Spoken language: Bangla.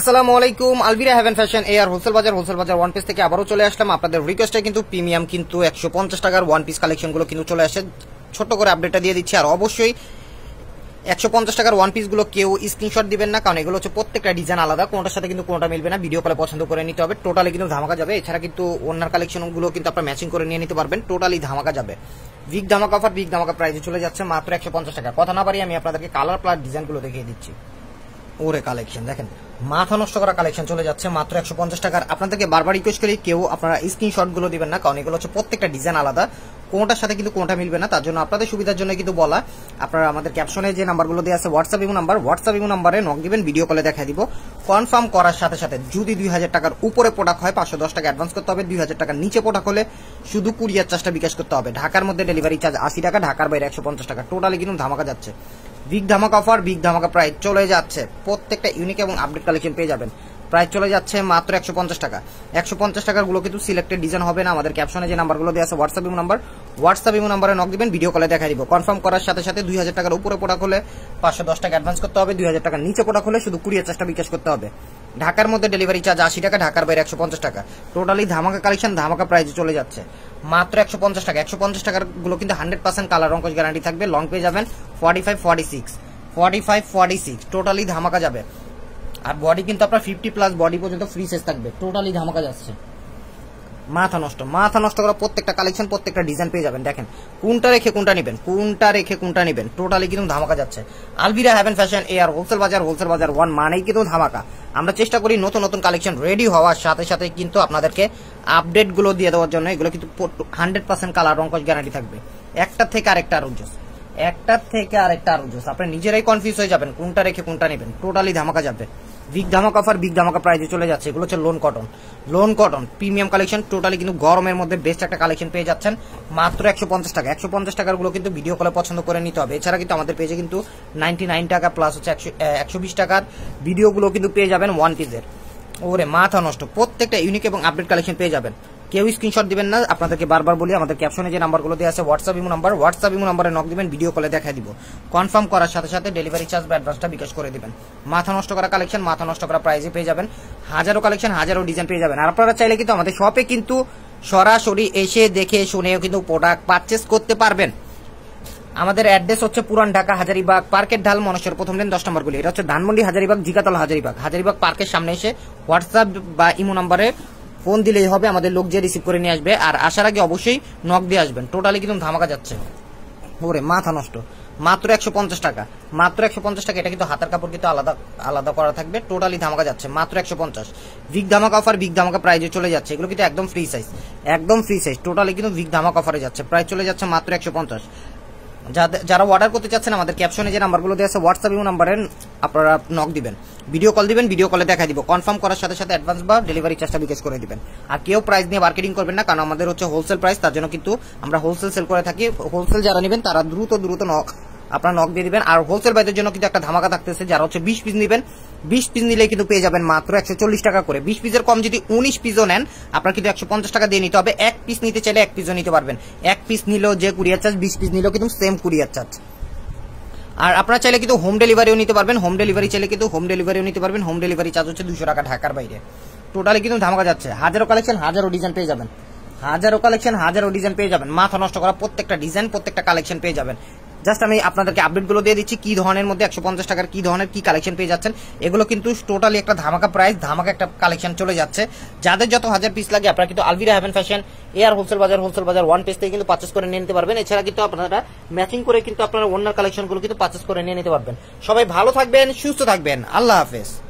আসসালামু আলাইকুম Albira haven fashion A R wholesale বাজার হোলসেল বাজার ওয়ান পিস থেকে আবারও চলে আসলাম আপনাদের রিকোয়েস্টে কিন্তু প্রিমিয়াম কিন্তু একশো পঞ্চাশ টাকার ওয়ান পিস কালেকশনগুলো কিন্তু চলে আসে ছোট করে আপডেটটা দিয়ে দিচ্ছি আর অবশ্যই একশো পঞ্চাশ টাকার ওয়ান পিসগুলো কেউ স্ক্রিনশট দিবেন না কারণ এগুলো হচ্ছে প্রত্যেকটা ডিজাইন আলাদা কোনোটার সাথে কিন্তু কোনোটা মিলবে না ভিডিও কলে পছন্দ করে নিতে হবে টোটালি কিন্তু ধামাকা যাবে এছাড়া কিন্তু অন্যান্য কালেকশনগুলো কিন্তু আপনার ম্যাচিং করে নিয়ে নিতে পারবেন টোটালি ধামাকা যাবে বিগ ধামাকা অফার বিগ ধামাকা প্রাইসে চলে যাচ্ছে মাত্র একশো পঞ্চাশ টাকা কথা না পারি আমি আপনাদেরকে কালার প্লাস ডিজাইনগুলো দেখিয়ে দিচ্ছি ওরে কালেকশন দেখেন মাথা নষ্ট করা কালেকশন চলে যাচ্ছে মাত্র একশো পঞ্চাশ টাকার আপনাদেরকে বারবার রিকোয়েস্ট করি কেউ আপনারা গুলো দিবেন না কারণ এগুলো হচ্ছে প্রত্যেকটা ডিজাইন আলাদা কোনটার সাথে কিন্তু কোনটা মিলবে না তার জন্য আপনাদের সুবিধার জন্য কিন্তু বলা আপনারা আমাদের ক্যাপশনে যে নাম্বারগুলো দেওয়া আছে WhatsApp imo number WhatsApp imo নাম্বারে নক দিবেন ভিডিও কলে দেখা দিব কনফার্ম করার সাথে সাথে যদি দুই হাজার টাকার উপরে প্রোডাক্ট হয় পাঁচশো দশ টাকা অ্যাডভান্স করতে হবে দুই হাজার টাকার নিচে প্রোডাক্ট হলে শুধু কুরিয়ার চার্জটা বিকাশ করতে হবে ঢাকার মধ্যে ডেলিভারি চার্জ আশি টাকা ঢাকার বাইরে একশো পঞ্চাশ টাকা টোটালি কিন্তু ধামাকা যাচ্ছে বিগ ধামাকা অফার বিগ ধামাকা প্রাইস চলে যাচ্ছে প্রত্যেকটা ইউনিক এবং আপডেট কালেকশন পেয়ে যাবেন প্রাইস চলে যাচ্ছে মাত্র একশো পঞ্চাশ টাকা একশো পঞ্চাশ টাকারগুলো কিন্তু সিলেক্টেড ডিজাইন হবে না আমাদের ক্যাপশনে যে নাম্বারগুলো দেওয়া আছে WhatsApp imo number WhatsApp imo নাম্বারে নক দিবেন ভিডিও কলে দেখা দিব কনফার্ম করার সাথে সাথে দুই হাজার টাকার উপরে প্রোডাক্ট খুলে পাঁচশো দশ টাকা অ্যাডভান্স করতে হবে দুই হাজার টাকার নিচে প্রোডাক্ট খুলে শুধু কুড়ি হাজার বিকাশ করতে হবে ঢাকার মধ্যে ডেলিভারি চার্জ আশি টাকা ঢাকার বাইরে একশো পঞ্চাশ টাকা টোটালি ধামাকা কালেকশন ধামাকা প্রাইজে চলে যাচ্ছে মাত্র একশো পঞ্চাশ টাকা একশো পঞ্চাশ টাকারগুলো কিন্তু হান্ড্রেড পার্সেন্ট কালার অঙ্কজ গ্যারান্টি থাকবে লং পেয়ে যাবেন forty five forty six forty five forty six totally ধামাকা যাবে আর বডি কিন্তু আপনার ফিফটি প্লাস বডি পর্যন্ত ফ্রি সেজ থাকবে টোটালি ধামাকা যাচ্ছে মাথা নষ্ট মাথা নষ্ট করা প্রত্যেকটা কালেকশন প্রত্যেকটা ডিজাইন পেয়ে যাবেন দেখেন কোনটা রেখে কোনটা নেবেন কোনটা রেখে কোনটা নেবেন টোটালি কিন্তু ধামাকা যাচ্ছে আলবিরা হ্যাভেন ফ্যাশন এয়ার হোলসেল বাজার হোলসেল বাজার ওয়ান মানেই কিন্তু ধামাকা আমরা চেষ্টা করি নতুন নতুন কালেকশন রেডি হওয়ার সাথে সাথে কিন্তু আপনাদেরকে আপডেটগুলো দিয়ে দেওয়ার জন্য এগুলো কিন্তু হান্ড্রেড পার্সেন্ট কালার রঙ্কশ গ্যারান্টি থাকবে একটা থেকে আরেকটা আরো জোস একটার থেকে আরেকটা আরো জোস আপনি নিজেরাই কনফিউজ হয়ে যাবেন কোনটা রেখে কোনটা নেবেন টোটালি ধামাকা যাবে বিগ ধামাকা অফার বিগ ধামাকা প্রাইজে চলে যাচ্ছে এগুলো হচ্ছে lawn cotton lawn cotton premium collection totally কিন্তু গরমের মধ্যে বেস্ট একটা কালেকশন পেয়ে যাচ্ছেন মাত্র একশো পঞ্চাশ টাকা একশো পঞ্চাশ টাকারগুলো কিন্তু ভিডিও কলে পছন্দ করে নিতে হবে এছাড়া কিন্তু আমাদের পেজে কিন্তু নাইনটি নাইন টাকা প্লাস হচ্ছে একশো একশো বিশ টাকার ভিডিওগুলো কিন্তু পেয়ে যাবেন ওয়ান পিসের ওরে মাথা নষ্ট প্রত্যেকটা ইউনিক এবং আপডেট কালেকশন পেয়ে যাবেন কেউ স্ক্রিনশট দিবেন না আপনাদেরকে বারবার বলি আমাদের ক্যাপশনে যে নাম্বারগুলো দেওয়া আছে WhatsApp imo number WhatsApp imo নাম্বারে নক দিবেন ভিডিও কলে দেখা দিব কনফার্ম করার সাথে সাথে ডেলিভারি চার্জ বা অ্যাডভান্সটা বিকাশ করে দিবেন মাথা নষ্ট করা কালেকশন মাথা নষ্ট করা প্রাইজে পেয়ে যাবেন হাজারো কালেকশন হাজারো ডিজাইন পেয়ে যাবেন আর আপনারা চাইলে কিন্তু আমাদের শপে কিন্তু সরাসরি এসে দেখে শুনেও কিন্তু প্রোডাক্ট পারচেস করতে পারবেন আমাদের অ্যাড্রেস হচ্ছে পুরান ঢাকা হাজারিবাগ পার্কের ঢাল মনসের প্রথম দিন দশ নম্বর গুলি এটা হচ্ছে ধানমন্ডি হাজারিবাগ জিগাতলা হাজারিবাগ হাজারিবাগ পার্কের সামনে এসে হোয়াটসঅ্যাপ বা ইমো নাম্বারে ফোন দিলেই হবে আমাদের লোক যে রিসিভ করে নিয়ে আসবে আর আসার আগে অবশ্যই নক দিয়ে আসবেন টোটালি কিন্তু ধামাকা যাচ্ছে ওরে মাথা নষ্ট মাত্র একশো পঞ্চাশ টাকা মাত্র একশো পঞ্চাশ টাকা এটা কিন্তু হাতার কাপড় কিন্তু আলাদা আলাদা করা থাকবে টোটালি ধামাকা যাচ্ছে মাত্র একশো পঞ্চাশ বিগ ধামাকা অফার ভিক ধামাকা প্রাইজে চলে যাচ্ছে এগুলো কিন্তু একদম ফ্রি সাইজ একদম ফ্রি সাইজ টোটালি কিন্তু ভিক ধামাকা অফারে যাচ্ছে প্রায় চলে যাচ্ছে মাত্র একশো পঞ্চাশ যারা অর্ডার করতে চাচ্ছেন আমাদের ক্যাপশনে যে নাম্বারগুলো দেওয়া আছে হোয়াটসঅ্যাপ নাম্বারে আপনারা নক দিবেন ভিডিও কল দিবেন ভিডিও কলে দেখা দিব কনফার্ম করার সাথে সাথে অ্যাডভান্স বা ডেলিভারি চার্জটা বিকাশ করে দিবেন আর কেউ প্রাইস নিয়ে মার্কেটিং করবেন না কারণ আমাদের হচ্ছে হোলসেল প্রাইস তার জন্য কিন্তু আমরা হোলসেল সেল করে থাকি হোলসেল যারা নেবেন তারা দ্রুত দ্রুত নক আপনারা নক দিয়ে দিবেন আর হোলসেল বাইদের জন্য কিন্তু একটা ধামাকা থাকতেছে যারা হচ্ছে বিশ পিস নেবেন বিশ পিস নিলে কিন্তু পেয়ে যাবেন মাত্র একশো টাকা করে বিশ পিসের কম যদি উনিশ পিসও নেন আপনার কিন্তু একশো টাকা দিয়ে নিতে হবে এক পিস নিতে চাইলে এক পিসও নিতে পারবেন এক পিস নিলেও যে কুরিয়ার চার্জ বিশ পিস নিলেও কিন্তু সেম কুরিয়ার চার্জ আর আপনারা চাইলে কিন্তু হোম ডেলিভারিও নিতে পারবেন হোম ডেলিভারি চাইলে কিন্তু হোম ডেলিভারিও নিতে পারবেন হোম ডেলিভারি চার্জ হচ্ছে দুশো টাকা ঢাকার বাইরে টোটালি কিন্তু ধামাকা যাচ্ছে হাজারো কালেকশন হাজারো ডিজাইন পেয়ে যাবেন হাজারো কালেকশন হাজারো ডিজাইন পেয়ে যাবেন মাথা নষ্ট করা প্রত্যেকটা ডিজাইন প্রত্যেকটা কালেকশন পেয়ে যাবেন জাস্ট আমি আপনাদেরকে আপডেটগুলো দিয়ে দিচ্ছি কি ধরনের মধ্যে একশো পঞ্চাশ টাকার কি ধরনের কি কালেকশন পেয়ে যাচ্ছেন এগুলো কিন্তু টোটালি একটা ধামাকা প্রাইস ধামাকা একটা কালেকশন চলে যাচ্ছে যাদের যত হাজার পিস লাগে আপনারা কিন্তু আলভিরা হ্যাভেন ফ্যাশন এয়ার হোলসেল বাজার হোলসেল বাজার ওয়ান পিস থেকে কিন্তু পার্চেস করে নিয়ে নিতে পারবেন এছাড়া কিন্তু আপনারা ম্যাচিং করে কিন্তু আপনারা অন্য কালেকশনগুলো কিন্তু পার্চেস করে নিয়ে নিতে পারবেন সবাই ভালো থাকবেন সুস্থ থাকবেন আল্লাহ হাফেজ